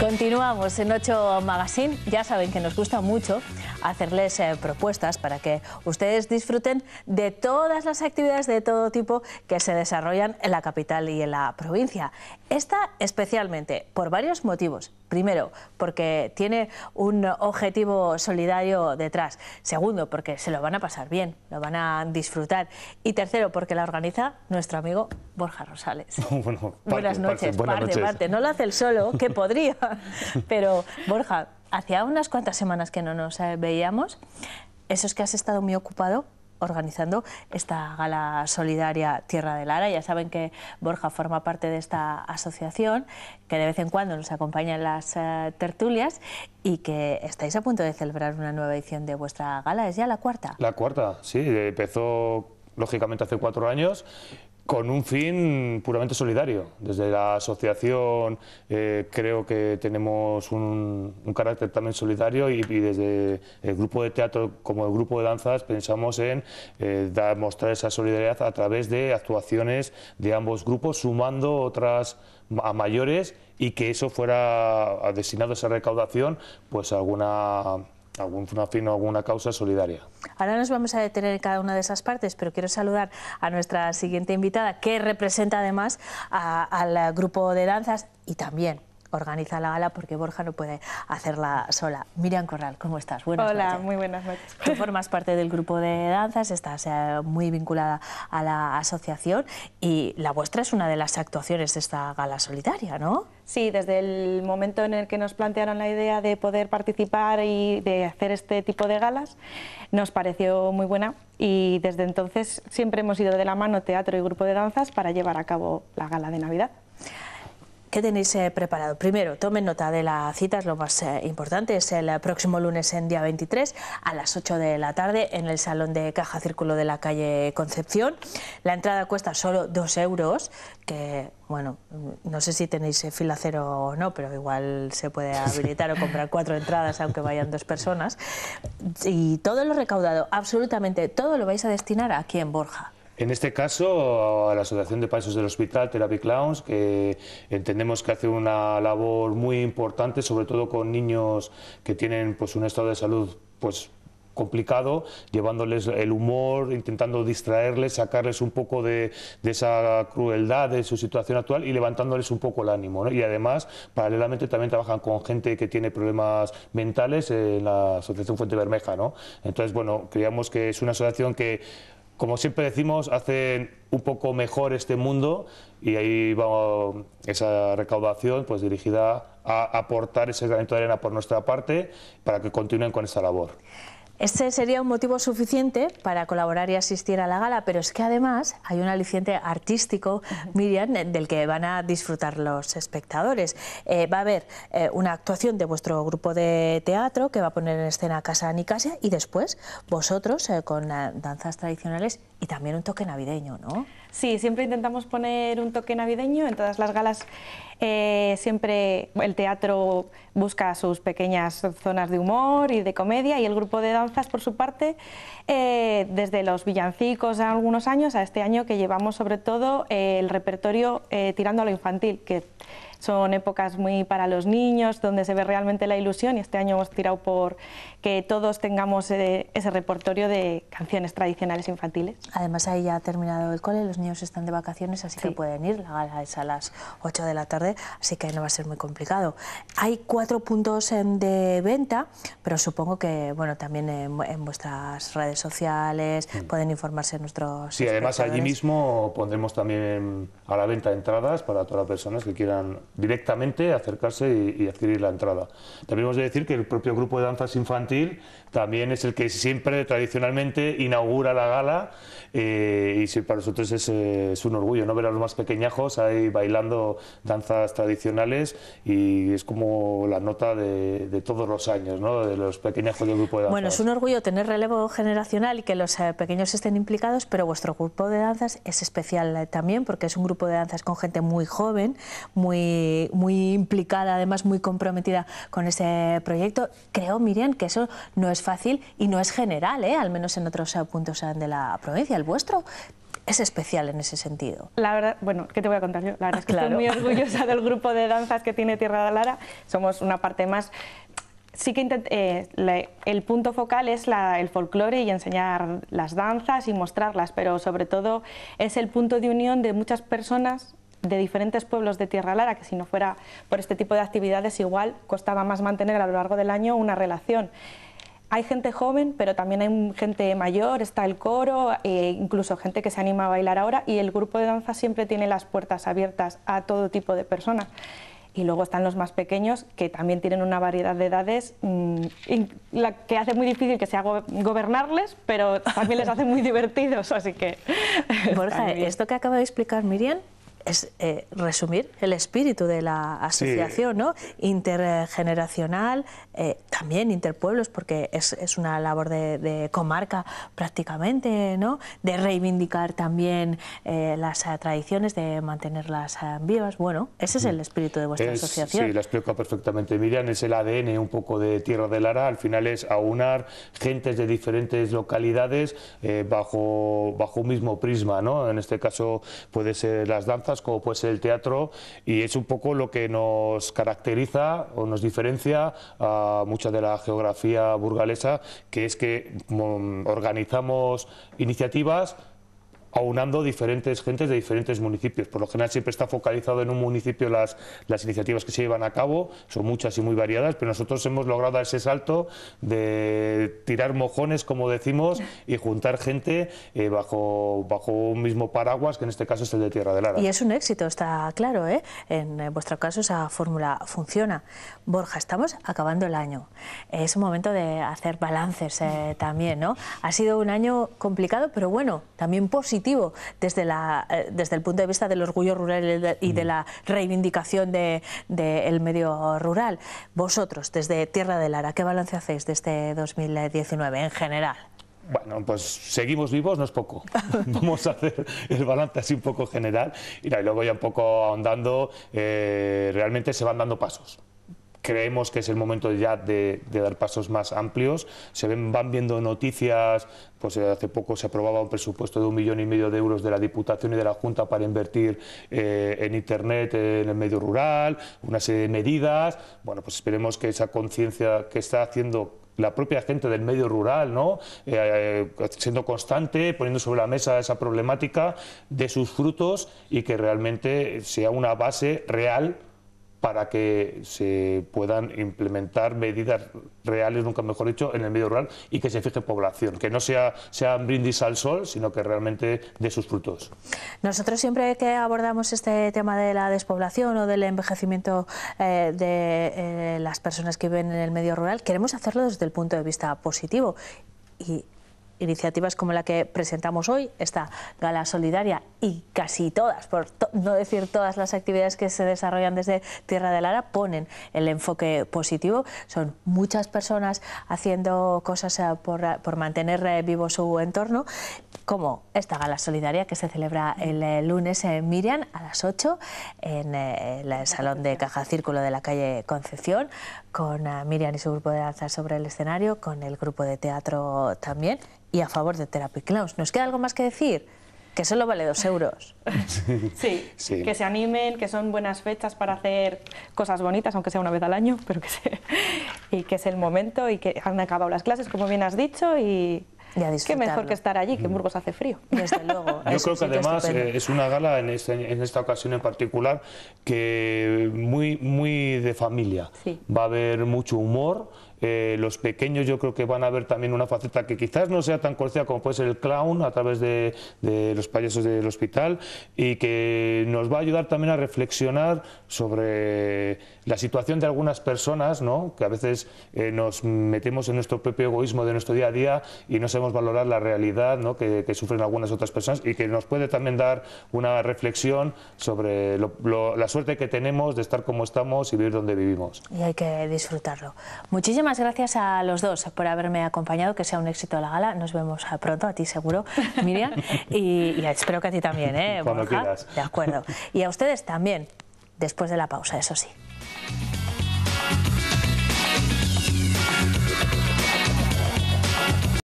Continuamos en Ocho Magazine. Ya saben que nos gusta mucho hacerles eh, propuestas para que ustedes disfruten de todas las actividades de todo tipo que se desarrollan en la capital y en la provincia. Esta especialmente por varios motivos. Primero, porque tiene un objetivo solidario detrás. Segundo, porque se lo van a pasar bien, lo van a disfrutar. Y tercero, porque la organiza nuestro amigo Borja Rosales. buenas noches, parte, Parte, No lo hace el solo, que podría. Pero, Borja, hacía unas cuantas semanas que no nos eh, veíamos. Eso es que has estado muy ocupado organizando esta gala solidaria Tierra de Lara. Ya saben que Borja forma parte de esta asociación, que de vez en cuando nos acompaña en las eh, tertulias y que estáis a punto de celebrar una nueva edición de vuestra gala. ¿Es ya la cuarta? La cuarta, sí. Empezó, lógicamente, hace cuatro años con un fin puramente solidario. Desde la asociación eh, creo que tenemos un, carácter también solidario y, desde el grupo de teatro como el grupo de danzas pensamos en eh, mostrar esa solidaridad a través de actuaciones de ambos grupos, sumando otras a mayores y que eso fuera destinado a esa recaudación pues alguna alguna causa solidaria. Ahora nos vamos a detener en cada una de esas partes, pero quiero saludar a nuestra siguiente invitada, que representa además al grupo de danzas y también organiza la gala porque Borja no puede hacerla sola. Miriam Corral, ¿cómo estás? Buenas Hola, muy buenas noches. Tú formas parte del grupo de danzas, estás eh, muy vinculada a la asociación y la vuestra es una de las actuaciones de esta gala solitaria, ¿no? Sí, desde el momento en el que nos plantearon la idea de poder participar y de hacer este tipo de galas, nos pareció muy buena y desde entonces siempre hemos ido de la mano teatro y grupo de danzas para llevar a cabo la gala de Navidad. ¿Qué tenéis eh, preparado? Primero, tomen nota de la cita, es lo más eh, importante, es el eh, próximo lunes en día 23 a las 8 de la tarde en el Salón de Caja Círculo de la calle Concepción. La entrada cuesta solo 2 euros, que bueno, no sé si tenéis fila cero o no, pero igual se puede habilitar o comprar cuatro entradas, aunque vayan dos personas. Y todo lo recaudado, absolutamente todo lo vais a destinar aquí en Borja. En este caso, a la Asociación de Países del Hospital Therapy Clowns, que entendemos que hace una labor muy importante, sobre todo con niños que tienen pues, un estado de salud pues, complicado, llevándoles el humor, intentando distraerles, sacarles un poco de, esa crueldad de su situación actual y levantándoles un poco el ánimo. Y además, paralelamente también trabajan con gente que tiene problemas mentales en la Asociación Fuente Bermeja. ¿no? Entonces, bueno, creíamos que es una asociación que como siempre decimos, hacen un poco mejor este mundo y ahí va esa recaudación pues dirigida a aportar ese granito de arena por nuestra parte para que continúen con esta labor. Este sería un motivo suficiente para colaborar y asistir a la gala, pero es que además hay un aliciente artístico, Miriam, del que van a disfrutar los espectadores. Eh, va a haber eh, una actuación de vuestro grupo de teatro que va a poner en escena Casa Nicasia y después vosotros eh, con danzas tradicionales y también un toque navideño, ¿no? Sí, siempre intentamos poner un toque navideño en todas las galas. siempre el teatro busca sus pequeñas zonas de humor y de comedia y el grupo de por su parte, eh, desde los villancicos a algunos años a este año que llevamos sobre todo el repertorio eh, tirando a lo infantil, que son épocas muy para los niños, donde se ve realmente la ilusión y este año hemos tirado por que todos tengamos eh, ese repertorio de canciones tradicionales infantiles. Además ahí ya ha terminado el cole, los niños están de vacaciones, así que pueden ir, la gala es a las 8 de la tarde, así que no va a ser muy complicado. Hay cuatro puntos em, de venta, pero supongo que bueno también en, vuestras redes sociales mm. pueden informarse nuestros... Sí, además allí mismo pondremos también a la venta entradas para todas las personas que quieran directamente acercarse y, adquirir la entrada. También hemos de decir que el propio grupo de danzas infantil también es el que siempre tradicionalmente inaugura la gala eh, y para nosotros eh, es, un orgullo no ver a los más pequeñajos ahí bailando danzas tradicionales y es como la nota de, todos los años, ¿no? de los pequeñajos del grupo de danzas. Bueno, es un orgullo tener relevo generacional y que los eh, pequeños estén implicados, pero vuestro grupo de danzas es especial también porque es un grupo de danzas con gente muy joven, muy eh, muy, implicada, además muy comprometida con ese proyecto. Creo, Miriam, que eso no es fácil y no es general, ¿eh? al menos en otros puntos de la provincia. El vuestro es especial en ese sentido. La verdad, bueno, ¿qué te voy a contar yo? La verdad ah, es que estoy muy orgullosa del grupo de danzas que tiene Tierra de Lara. Somos una parte más sí que eh, el punto focal es el folclore y enseñar las danzas y mostrarlas, pero sobre todo es el punto de unión de muchas personas de diferentes pueblos de Tierra Lara, que si no fuera por este tipo de actividades igual costaba más mantener a lo largo del año una relación. Hay gente joven, pero también hay gente mayor, está el coro, e incluso gente que se anima a bailar ahora y el grupo de danza siempre tiene las puertas abiertas a todo tipo de personas. Y luego están los más pequeños, que también tienen una variedad de edades mm, que hace muy difícil que sea gobernarles, pero también les hace muy divertidos, así que... Borja, esto que acaba de explicar Miriam, es eh, resumir el espíritu de la asociación, ¿no? Intergeneracional, eh, también interpueblos, porque es, es una labor de, comarca prácticamente, ¿no? De reivindicar también eh, las tradiciones, de mantenerlas vivas. Bueno, ese es el espíritu de vuestra asociación. Sí, la explico perfectamente Miriam, es el ADN un poco de Tierra de Lara, al final es aunar gentes de diferentes localidades bajo, bajo un mismo prisma, ¿no? En este caso puede ser las danzas, como puede ser el teatro y es un poco lo que nos caracteriza o nos diferencia a mucha de la geografía burgalesa, que es que mm, organizamos iniciativas aunando diferentes gentes de diferentes municipios. Por lo general siempre está focalizado en un municipio las, las iniciativas que se llevan a cabo, son muchas y muy variadas, pero nosotros hemos logrado ese salto de tirar mojones, como decimos, y juntar gente eh, bajo, bajo un mismo paraguas, que en este caso es el de Tierra del Ara. Y es un éxito, está claro, ¿eh? en vuestro caso esa fórmula funciona. Borja, estamos acabando el año, es un momento de hacer balances eh, también, ¿no? Ha sido un año complicado, pero bueno, también positivo desde, eh, desde el punto de vista del orgullo rural y de la reivindicación del medio rural. Vosotros, desde Tierra de Lara, ¿qué balance hacéis de este 2019 en general? Bueno, pues seguimos vivos, no es poco. Vamos a hacer el balance así un poco general y luego ya un poco ahondando, eh, realmente se van dando pasos creemos que es el momento ya de, dar pasos más amplios. Se ven, van viendo noticias, pues eh, hace poco se aprobaba un presupuesto de un millón y medio de euros de la Diputación y de la Junta para invertir eh, en Internet, en el medio rural, una serie de medidas. Bueno, pues esperemos que esa conciencia que está haciendo la propia gente del medio rural, ¿no? Eh, siendo constante, poniendo sobre la mesa esa problemática de sus frutos y que realmente sea una base real para que se puedan implementar medidas reales, nunca mejor dicho, en el medio rural y que se fije población, que no sea sean brindis al sol, sino que realmente dé sus frutos. Nosotros siempre que abordamos este tema de la despoblación o del envejecimiento eh, de eh, las personas que viven en el medio rural, queremos hacerlo desde el punto de vista positivo y iniciativas como la que presentamos hoy, esta gala solidaria y casi todas, por no decir todas las actividades que se desarrollan desde Tierra de Lara, ponen el enfoque positivo. Son muchas personas haciendo cosas eh, por, por mantener eh, vivo su entorno, como esta gala solidaria que se celebra el eh, lunes en Miriam a las 8 en el Salón de Caja Círculo de la calle Concepción, con Miriam y su grupo de danza sobre el escenario, con el grupo de teatro también y a favor de Therapy Clowns. ¿Nos queda algo más que decir? Que solo vale dos euros. Sí, que se animen, que son buenas fechas para hacer cosas bonitas, aunque sea una vez al año, pero que se... y que es el momento y que han acabado las clases, como bien has dicho, y, Qué mejor que estar allí, que en mm. Burgos hace frío. Desde luego. Yo creo que además eh, es una gala en, este, en, esta ocasión en particular que muy, muy de familia. Sí. Va a haber mucho humor eh, los pequeños yo creo que van a ver también una faceta que quizás no sea tan conocida como puede ser el clown a través de, los payasos del hospital y que nos va a ayudar también a reflexionar sobre la situación de algunas personas, ¿no? que a veces eh, nos metemos en nuestro propio egoísmo de nuestro día a día y no sabemos valorar la realidad ¿no? que, sufren algunas otras personas y que nos puede también dar una reflexión sobre la suerte que tenemos de estar como estamos y vivir donde vivimos. Y hay que disfrutarlo. Muchísimas gracias a los dos por haberme acompañado, que sea un éxito la gala. Nos vemos ah, pronto, a ti seguro, Miriam, y, espero que a ti también, ¿eh, De acuerdo. Y a ustedes también, después de la pausa, eso sí.